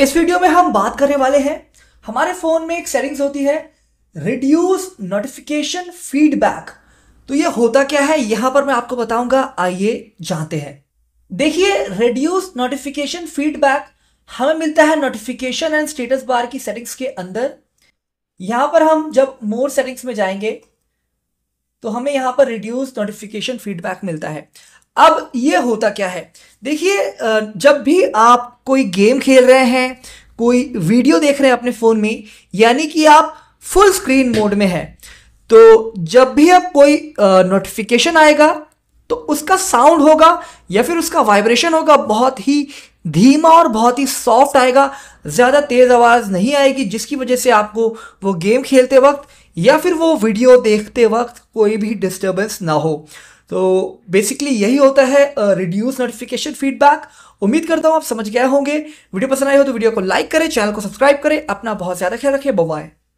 इस वीडियो में हम बात करने वाले हैं हमारे फ़ोन में एक सेटिंग्स होती है रिड्यूस नोटिफिकेशन फीडबैक तो ये होता क्या है यहां पर मैं आपको बताऊंगा आइए जानते हैं देखिए रिड्यूस नोटिफिकेशन फीडबैक हमें मिलता है नोटिफिकेशन एंड स्टेटस बार की सेटिंग्स के अंदर यहां पर हम जब मोर सेटिंग्स में जाएंगे तो हमें यहां पर रिड्यूस नोटिफिकेशन फीडबैक मिलता है अब ये होता क्या है देखिए जब भी आप कोई गेम खेल रहे हैं कोई वीडियो देख रहे हैं अपने फ़ोन में यानी कि आप फुल स्क्रीन मोड में हैं तो जब भी आप कोई नोटिफिकेशन आएगा तो उसका साउंड होगा या फिर उसका वाइब्रेशन होगा बहुत ही धीमा और बहुत ही सॉफ्ट आएगा ज़्यादा तेज़ आवाज़ नहीं आएगी जिसकी वजह से आपको वो गेम खेलते वक्त या फिर वो वीडियो देखते वक्त कोई भी डिस्टर्बेंस ना हो तो बेसिकली यही होता है रिड्यूस नोटिफिकेशन फीडबैक उम्मीद करता हूँ आप समझ गए होंगे वीडियो पसंद आए हो तो वीडियो को लाइक करें चैनल को सब्सक्राइब करें अपना बहुत ज़्यादा ख्याल रखें बाय